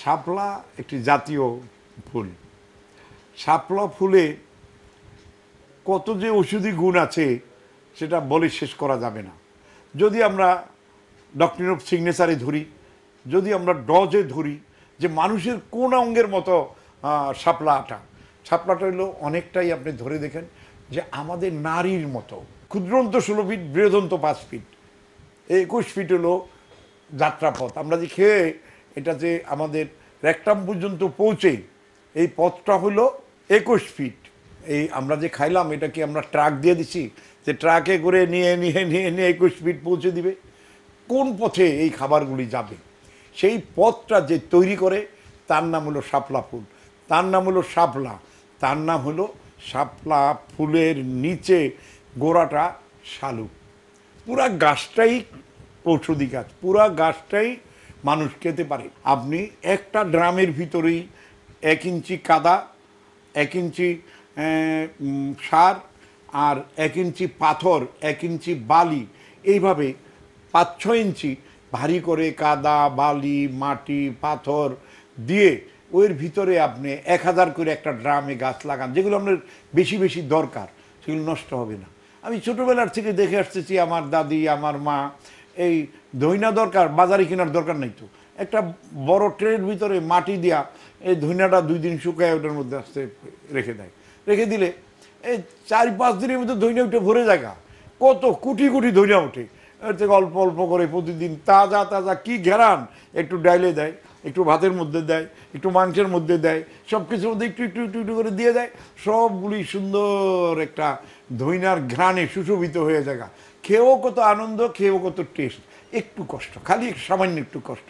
শাপলা একটি জাতীয় ফুল শাপলা ফুলে কত যে ওষুধি গুণ আছে সেটা বলে শেষ করা যাবে না যদি আমরা ডক্টর অফ সিগনেচারে ধরি যদি আমরা ডজে ধরি যে মানুষের কোন অঙ্গের মতো শাপলা আটা শাপলাটা হলো অনেকটাই আপনি ধরে দেখেন যে আমাদের নারীর মতো ক্ষুদ্রন্ত ষোলো ফিট বৃহদন্ত পাঁচ ফিট একুশ ফিট হলো যাত্রাপথ আমরা যে খেয়ে এটা যে আমাদের র্যাকটাম পর্যন্ত পৌঁছে এই পথটা হলো একুশ ফিট এই আমরা যে খাইলাম এটা কি আমরা ট্রাক দিয়ে দিছি যে ট্রাকে করে নিয়ে নিয়ে নিয়ে নিয়ে একুশ ফিট পৌঁছে দিবে কোন পথে এই খাবারগুলি যাবে সেই পথটা যে তৈরি করে তার নাম হলো শাপলা ফুল তার নাম হলো শাপলা তার নাম হলো শাপলা ফুলের নিচে গোড়াটা শালুক পুরা গাছটাই ঔষধি গাছ পুরা গাছটাই মানুষ খেতে পারে আপনি একটা ড্রামের ভিতরেই এক ইঞ্চি কাদা এক ইঞ্চি সার আর এক ইঞ্চি পাথর এক ইঞ্চি বালি এইভাবে পাঁচ ছ ইঞ্চি ভারী করে কাদা বালি মাটি পাথর দিয়ে ওর ভিতরে আপনি এক হাজার করে একটা ড্রামে গাছ লাগান যেগুলো আপনার বেশি বেশি দরকার সেগুলো নষ্ট হবে না আমি ছোটোবেলার থেকে দেখে আসতেছি আমার দাদি আমার মা এই ধইনা দরকার বাজারে কেনার দরকার নাই তো একটা বড় ট্রেনের ভিতরে মাটি দিয়া এই ধইনাটা দুই দিন শুকায় ওটার মধ্যে আসতে রেখে দেয় রেখে দিলে এই চারি পাঁচ দিনের মধ্যে ধইনা উঠে ভরে জায়গা কত কোটি কোটি ধইনা ওঠে এর থেকে অল্প অল্প করে প্রতিদিন তাজা তাজা কি ঘেরান একটু ডাইলে দেয় একটু ভাতের মধ্যে দেয় একটু মাংসের মধ্যে দেয় সব কিছুর মধ্যে একটু একটু একটু একটু করে দিয়ে দেয় সবগুলি সুন্দর একটা ধইনার ঘ্রাণে সুশোভিত হয়ে জায়গা খেয়েও কত আনন্দ খেয়েও কত টেস্ট একটু কষ্ট খালি সামান্য একটু কষ্ট